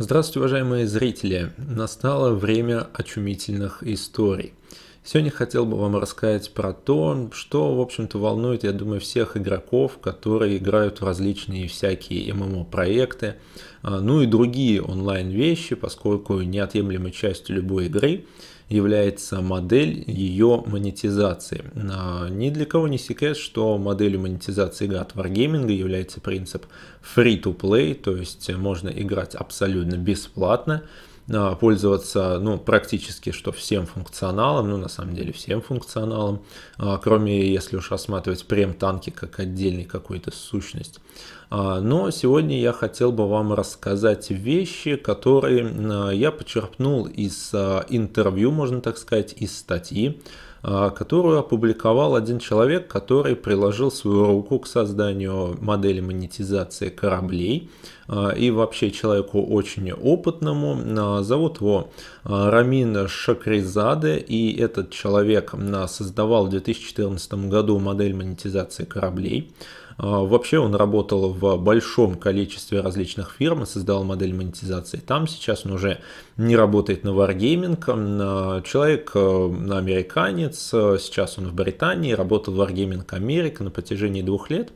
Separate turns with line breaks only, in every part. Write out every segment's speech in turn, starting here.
Здравствуйте, уважаемые зрители! Настало время очумительных историй. Сегодня хотел бы вам рассказать про то, что, в общем-то, волнует, я думаю, всех игроков, которые играют в различные всякие ММО-проекты, а, ну и другие онлайн-вещи, поскольку неотъемлемой частью любой игры является модель ее монетизации. А, ни для кого не секрет, что моделью монетизации игр от Wargaming является принцип free-to-play, то есть можно играть абсолютно бесплатно, а, пользоваться ну, практически что всем функционалом, ну на самом деле всем функционалом, а, кроме если уж рассматривать прем-танки как отдельный какую-то сущность. А, но сегодня я хотел бы вам рассказать вещи, которые я почерпнул из интервью, можно так сказать, из статьи, а, которую опубликовал один человек, который приложил свою руку к созданию модели монетизации кораблей а, и вообще человеку очень опытному. А, зовут его Рамин Шакризаде, и этот человек создавал в 2014 году модель монетизации кораблей. А, вообще он работал в большом количестве различных фирм, создал модель монетизации там. Сейчас он уже не работает на Wargaming. А, человек э, американец, э, сейчас он в Британии, работал в Wargaming Америка на протяжении двух лет.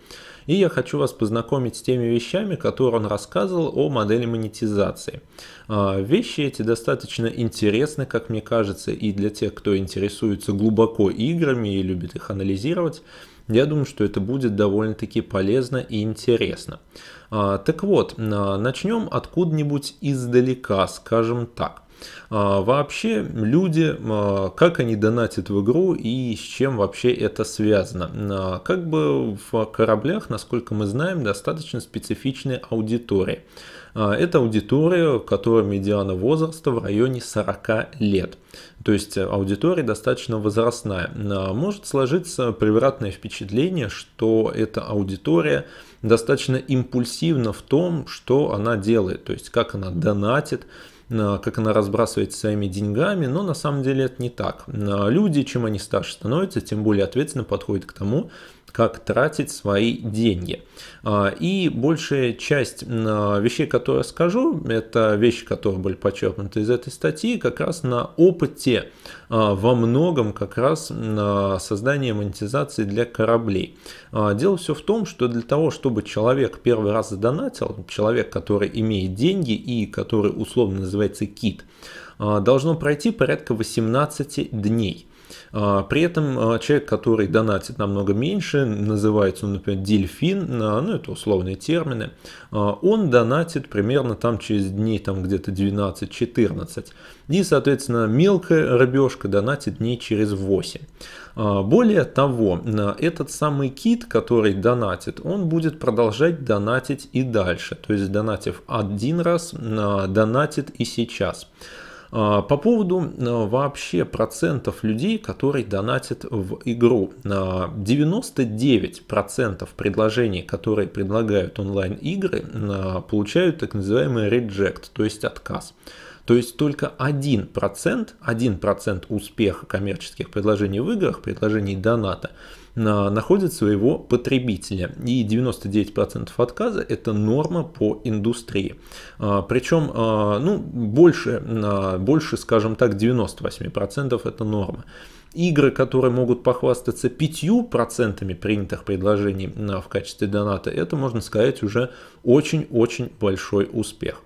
И я хочу вас познакомить с теми вещами, которые он рассказывал о модели монетизации. А, вещи эти достаточно интересны, как мне кажется, и для тех, кто интересуется глубоко играми и любит их анализировать. Я думаю, что это будет довольно-таки полезно и интересно. А, так вот, а, начнем откуда-нибудь издалека, скажем так. А, вообще люди, а, как они донатят в игру и с чем вообще это связано. А, как бы в кораблях, насколько мы знаем, достаточно специфичные аудитории. Это аудитория, которая медиана возраста в районе 40 лет. То есть аудитория достаточно возрастная. Может сложиться превратное впечатление, что эта аудитория достаточно импульсивна в том, что она делает, то есть как она донатит, а, как она разбрасывается своими деньгами, но на самом деле это не так. А, люди, чем они старше становятся, тем более ответственно подходят к тому, как тратить свои деньги. А, и большая часть а, вещей, которые я скажу, это вещи, которые были подчеркнуты из этой статьи, как раз на опыте а, во многом как раз на создания монетизации для кораблей. Дело все в том, что для того, чтобы человек первый раз задонатил, человек, который имеет деньги и который условно называется кит, должно пройти порядка 18 дней. А, при этом а, человек, который донатит намного меньше, называется например, дельфин, а, ну это условные термины, он донатит примерно там через дней там где-то 12-14. И, соответственно, мелкая рыбешка донатит дней через 8. Более того, этот самый кит, который донатит, он будет продолжать донатить и дальше. То есть, донатив один раз, донатит и сейчас. А, по поводу а, вообще процентов людей, которые донатят в игру. 99% предложений, которые предлагают онлайн-игры, а, получают так называемый реджект, то есть отказ. То есть только 1%, 1% успеха коммерческих предложений в играх, предложений доната, находит своего потребителя. И 99% отказа – это норма по индустрии. А, Причем, а, ну, больше, а, больше, скажем так, 98% – это норма. Игры, которые могут похвастаться 5% принятых предложений в качестве доната, это, можно сказать, уже очень-очень большой успех.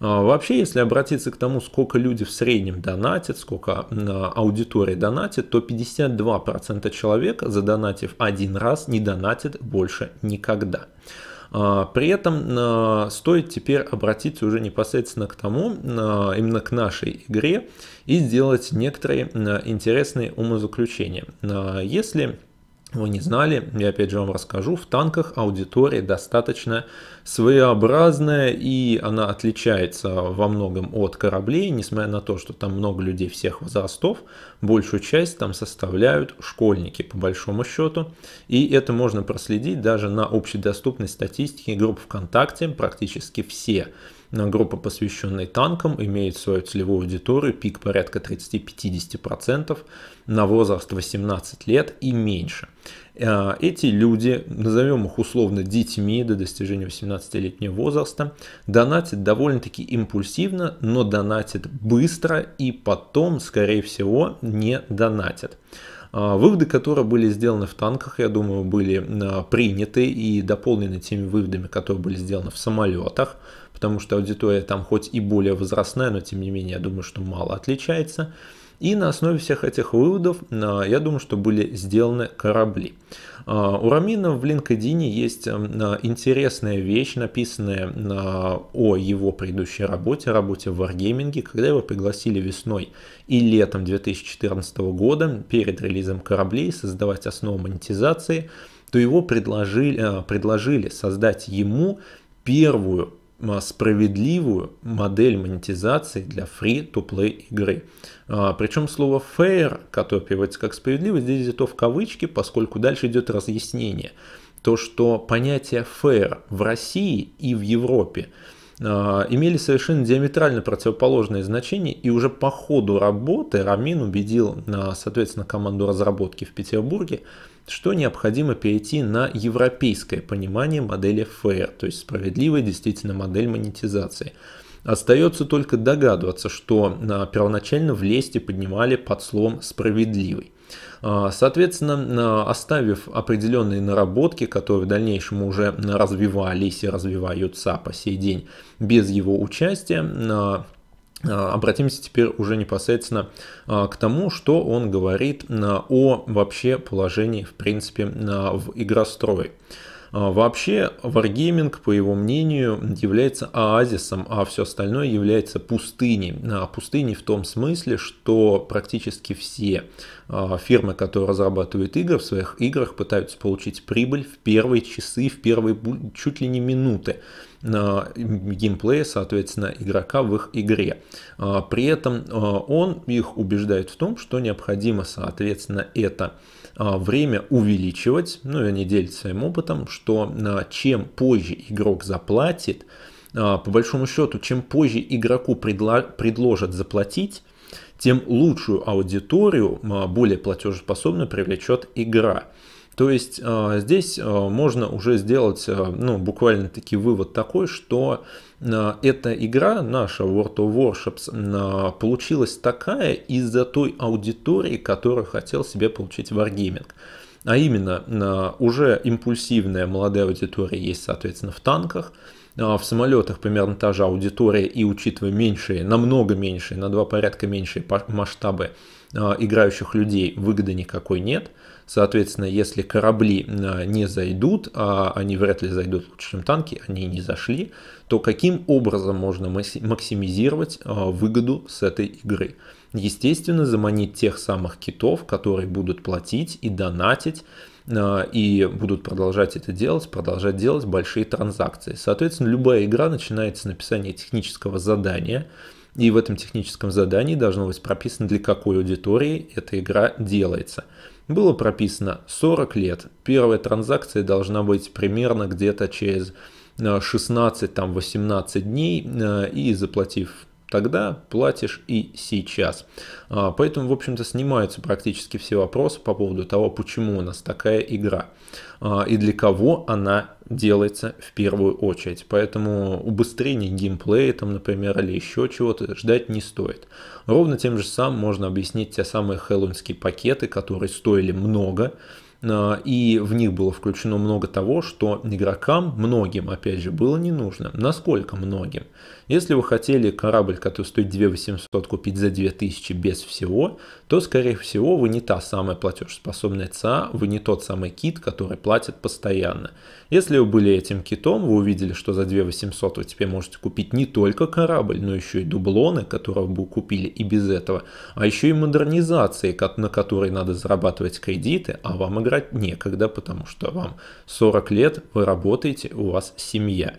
А, вообще, если обратиться к тому, сколько люди в среднем донатят, сколько а, аудитории донатит, то 52% человек, задонатив один раз, не донатит больше никогда. А, при этом стоит теперь обратиться уже непосредственно к тому, именно к нашей игре и сделать некоторые интересные умозаключения. Если вы не знали, я опять же вам расскажу, в танках аудитория достаточно своеобразная, и она отличается во многом от кораблей, несмотря на то, что там много людей всех возрастов, большую часть там составляют школьники, по большому счету, и это можно проследить даже на общедоступной статистике групп ВКонтакте, практически все – Группа, посвященная танкам, имеет свою целевую аудиторию, пик порядка 30-50% на возраст 18 лет и меньше. А, эти люди, назовем их условно детьми до достижения 18-летнего возраста, донатят довольно-таки импульсивно, но донатят быстро и потом, скорее всего, не донатят. А, выводы, которые были сделаны в танках, я думаю, были а, приняты и дополнены теми выводами, которые были сделаны в самолетах, потому что аудитория там хоть и более возрастная, но тем не менее, я думаю, что мало отличается. И на основе всех этих выводов, э, я думаю, что были сделаны корабли. Э, у Рамина в LinkedIn есть э, интересная вещь, написанная о его предыдущей работе, работе в Wargaming, когда его пригласили весной и летом 2014 года перед релизом кораблей создавать основу монетизации, то его предложили, предложили создать ему первую справедливую модель монетизации для free-to-play игры. А, Причем слово fair, которое переводится как справедливость, здесь взято в кавычки, поскольку дальше идет разъяснение. То, что понятие fair в России и в Европе – а, имели совершенно диаметрально противоположные значения, и уже по ходу работы Рамин убедил, а, соответственно, команду разработки в Петербурге, что необходимо перейти на европейское понимание модели FAIR, то есть справедливая действительно модель монетизации. Остается только догадываться, что а, первоначально в Лесте поднимали под словом «справедливый». А, соответственно, а, оставив определенные наработки, которые в дальнейшем уже развивались и развиваются по сей день без его участия, а, Обратимся теперь уже непосредственно к тому, что он говорит о вообще положении, в принципе, в игрострое. А, вообще, Wargaming, по его мнению, является оазисом, а все остальное является пустыней. На пустыне в том смысле, что практически все а, фирмы, которые разрабатывают игры, в своих играх пытаются получить прибыль в первые часы, в первые чуть ли не минуты на геймплея, соответственно, игрока в их игре. А, при этом он их убеждает в том, что необходимо, соответственно, это а, время увеличивать, ну, вернее, делиться своим опытом, что а, чем позже игрок заплатит, а, по большому счету, чем позже игроку предложат заплатить, тем лучшую аудиторию, более платежеспособную привлечет игра. То есть а, здесь а, можно уже сделать а, ну, буквально-таки вывод такой, что эта игра, наша World of Warships, получилась такая из-за той аудитории, которую хотел себе получить Wargaming. А именно, уже импульсивная молодая аудитория есть, соответственно, в танках, в самолетах примерно та же аудитория, и учитывая меньшие, намного меньшие, на два порядка меньшие масштабы а, играющих людей выгоды никакой нет. Соответственно, если корабли а, не зайдут, а они вряд ли зайдут лучше, чем танки, они не зашли, то каким образом можно максимизировать а, выгоду с этой игры? Естественно, заманить тех самых китов, которые будут платить и донатить, и будут продолжать это делать, продолжать делать большие транзакции. Соответственно, любая игра начинается с написания технического задания, и в этом техническом задании должно быть прописано, для какой аудитории эта игра делается. Было прописано 40 лет. Первая транзакция должна быть примерно где-то через 16-18 э, дней. Э, и заплатив тогда платишь и сейчас. А, поэтому, в общем-то, снимаются практически все вопросы по поводу того, почему у нас такая игра. А, и для кого она делается в первую очередь. Поэтому убыстрение геймплея, там, например, или еще чего-то ждать не стоит. Ровно тем же самым можно объяснить те самые хэллоуинские пакеты, которые стоили много, а, и в них было включено много того, что игрокам, многим, опять же, было не нужно. Насколько многим? Если вы хотели корабль, который стоит 2800 купить за 2000 без всего, то, скорее всего, вы не та самая платежеспособная ЦА, вы не тот самый кит, который платит постоянно. Если вы были этим китом, вы увидели, что за 2800 вы теперь можете купить не только корабль, но еще и дублоны, которые вы купили и без этого, а еще и модернизации, на которые надо зарабатывать кредиты, а вам играть некогда, потому что вам 40 лет, вы работаете, у вас семья.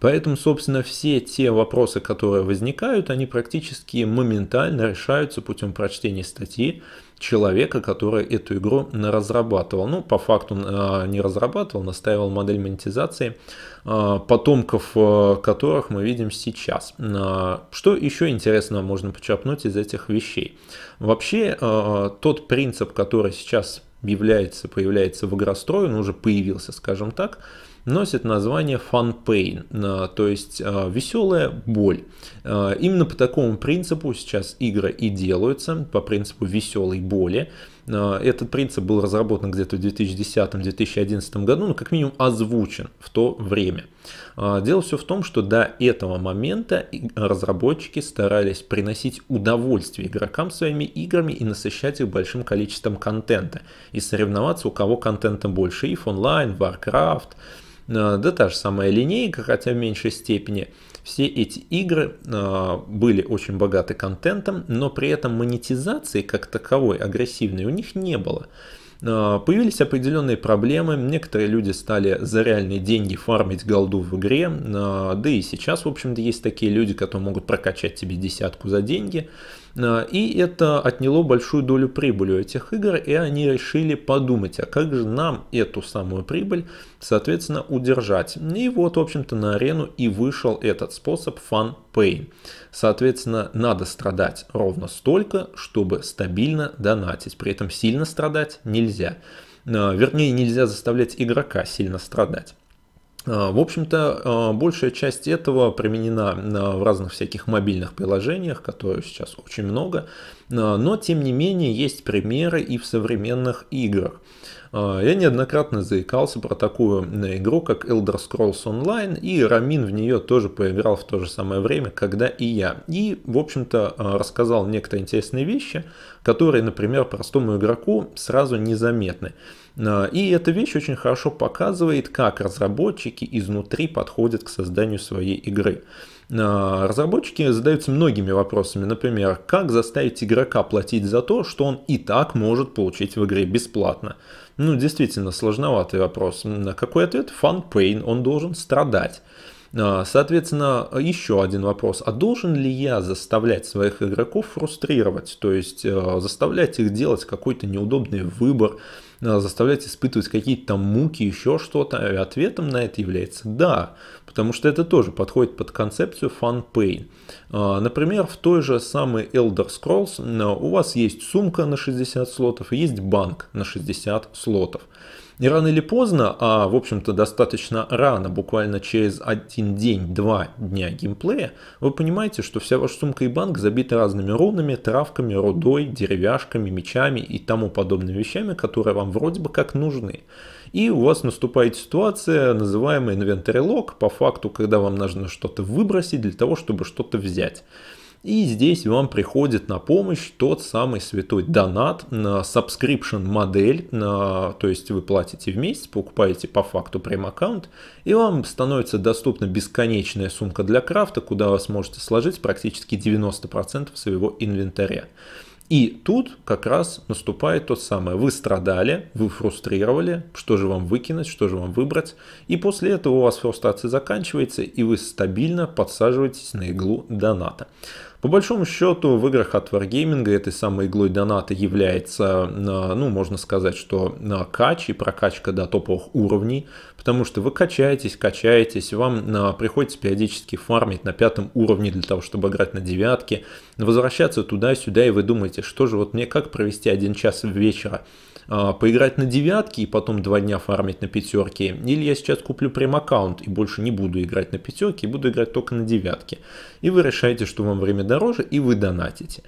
Поэтому, собственно, все те вопросы, которые возникают, они практически моментально решаются путем прочтения статьи человека, который эту игру разрабатывал. Ну, по факту э, не разрабатывал, настаивал модель монетизации, э, потомков э, которых мы видим сейчас. Что еще интересно можно почерпнуть из этих вещей? Вообще, тот принцип, который сейчас является, появляется в игрострое, он уже появился, скажем так, носит название Fun Pain, э, то есть э, веселая боль. Э, именно по такому принципу сейчас игры и делаются, по принципу веселой боли. Этот принцип был разработан где-то в 2010-2011 году, но ну, как минимум озвучен в то время. Дело все в том, что до этого момента разработчики старались приносить удовольствие игрокам своими играми и насыщать их большим количеством контента. И соревноваться, у кого контента больше, и в онлайн, Warcraft, Э, да та же самая линейка, хотя в меньшей степени. Все эти игры э, были очень богаты контентом, но при этом монетизации как таковой агрессивной у них не было. Э, появились определенные проблемы, некоторые люди стали за реальные деньги фармить голду в игре, да и сейчас, в общем-то, есть такие люди, которые могут прокачать тебе десятку за деньги, а, и это отняло большую долю прибыли у этих игр, и они решили подумать, а как же нам эту самую прибыль, соответственно, удержать. И вот, в общем-то, на арену и вышел этот способ FunPay. Соответственно, надо страдать ровно столько, чтобы стабильно донатить. При этом сильно страдать нельзя. А, вернее, нельзя заставлять игрока сильно страдать. А, в общем-то, а, большая часть этого применена а, в разных всяких мобильных приложениях, которые сейчас очень много, но тем не менее есть примеры и в современных играх. А, я неоднократно заикался про такую игру, как Elder Scrolls Online, и Рамин в нее тоже поиграл в то же самое время, когда и я. И, в общем-то, а, рассказал некоторые интересные вещи, которые, например, простому игроку сразу незаметны. А, и эта вещь очень хорошо показывает, как разработчики изнутри подходят к созданию своей игры. Разработчики задаются многими вопросами, например, как заставить игрока платить за то, что он и так может получить в игре бесплатно. Ну, действительно, сложноватый вопрос. На какой ответ? Фан Пейн, он должен страдать. А, соответственно, еще один вопрос. А должен ли я заставлять своих игроков фрустрировать? То есть э, заставлять их делать какой-то неудобный выбор, Э, заставлять испытывать какие-то там муки, еще что-то, и ответом на это является «да», потому что это тоже подходит под концепцию fun pain. Э, например, в той же самой Elder Scrolls э, у вас есть сумка на 60 слотов и есть банк на 60 слотов. И рано или поздно, а в общем-то достаточно рано, буквально через один день, два дня геймплея, вы понимаете, что вся ваша сумка и банк забиты разными рунами, травками, рудой, деревяшками, мечами и тому подобными вещами, которые вам вроде бы как нужны. И у вас наступает ситуация, называемая инвентарь лог, по факту, когда вам нужно что-то выбросить для того, чтобы что-то взять. И здесь вам приходит на помощь тот самый святой донат, на subscription модель, то есть вы платите в месяц, покупаете по факту прем-аккаунт, и вам становится доступна бесконечная сумка для крафта, куда вы сможете сложить практически 90% своего инвентаря. И тут как раз наступает то самое. Вы страдали, вы фрустрировали, что же вам выкинуть, что же вам выбрать. И после этого у вас фрустрация заканчивается, и вы стабильно подсаживаетесь на иглу доната. По большому счету в играх от Wargaming этой самой иглой доната является, э, ну, можно сказать, что э, кач и прокачка до топовых уровней, потому что вы качаетесь, качаетесь, вам э, приходится периодически фармить на пятом уровне для того, чтобы играть на девятке, возвращаться туда-сюда, и вы думаете, что же вот мне как провести один час вечера, поиграть на девятке и потом два дня фармить на пятерке, или я сейчас куплю прем аккаунт и больше не буду играть на пятерке, и буду играть только на девятке. И вы решаете, что вам время дороже, и вы донатите.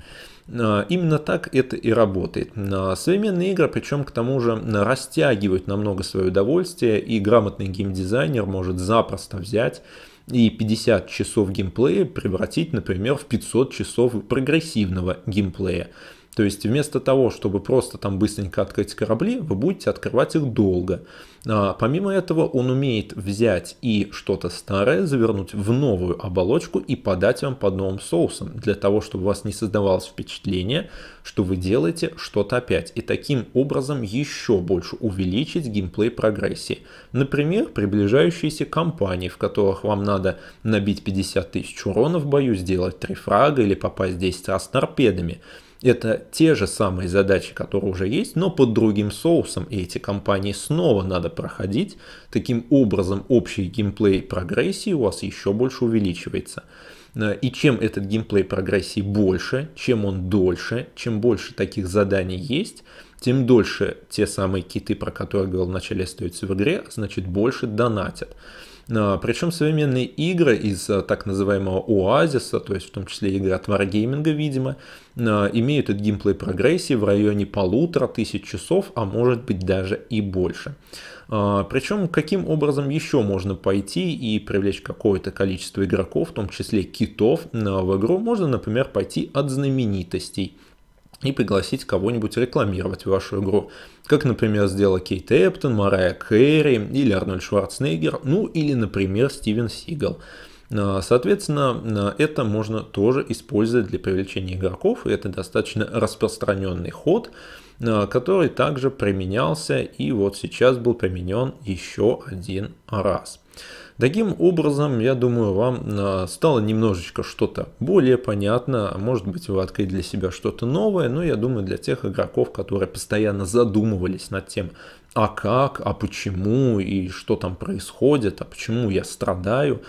А, именно так это и работает. А, современные игры, причем к тому же, растягивают намного свое удовольствие, и грамотный геймдизайнер может запросто взять и 50 часов геймплея превратить, например, в 500 часов прогрессивного геймплея. То есть вместо того, чтобы просто там быстренько открыть корабли, вы будете открывать их долго. А, помимо этого, он умеет взять и что-то старое, завернуть в новую оболочку и подать вам под новым соусом, для того, чтобы у вас не создавалось впечатление, что вы делаете что-то опять. И таким образом еще больше увеличить геймплей прогрессии. Например, приближающиеся кампании, в которых вам надо набить 50 тысяч урона в бою, сделать 3 фрага или попасть 10 раз торпедами. Это те же самые задачи, которые уже есть, но под другим соусом, и эти компании снова надо проходить. Таким образом, общий геймплей прогрессии у вас еще больше увеличивается. Э, и чем этот геймплей прогрессии больше, чем он дольше, чем больше таких заданий есть, тем дольше те самые киты, про которые я говорил в начале, остаются в игре, а значит больше донатят. А, Причем современные игры из а, так называемого оазиса, то есть в том числе игры от Wargaming, видимо, а, имеют от геймплей прогрессии в районе полутора тысяч часов, а может быть даже и больше. Причем каким образом еще можно пойти и привлечь какое-то количество игроков, в том числе китов, в игру можно, например, пойти от знаменитостей – и пригласить кого-нибудь рекламировать вашу игру. Как, например, сделала Кейт Эптон, Марая Кэрри или Арнольд Шварценеггер, ну или, например, Стивен Сигал. А, соответственно, это можно тоже использовать для привлечения игроков, и это достаточно распространенный ход. Э, который также применялся и вот сейчас был применен еще один раз. Таким образом, я думаю, вам э, стало немножечко что-то более понятно. А может быть, вы открыли для себя что-то новое, но я думаю, для тех игроков, которые постоянно задумывались над тем, а как, а почему, и что там происходит, а почему я страдаю,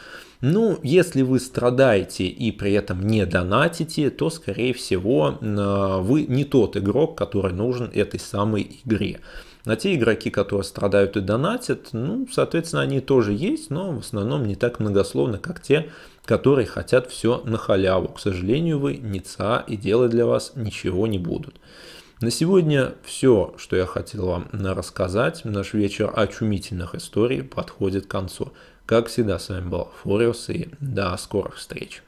ну, если вы страдаете и при этом не донатите, то, скорее всего, а, вы не тот игрок, который нужен этой самой игре. А те игроки, которые страдают и донатят, ну, соответственно, они тоже есть, но в основном не так многословно, как те, которые хотят все на халяву. К сожалению, вы не ЦА и делать для вас ничего не будут. На сегодня все, что я хотел вам рассказать. Наш вечер очумительных историй подходит к концу. Как всегда, с вами был Фориус и до скорых встреч.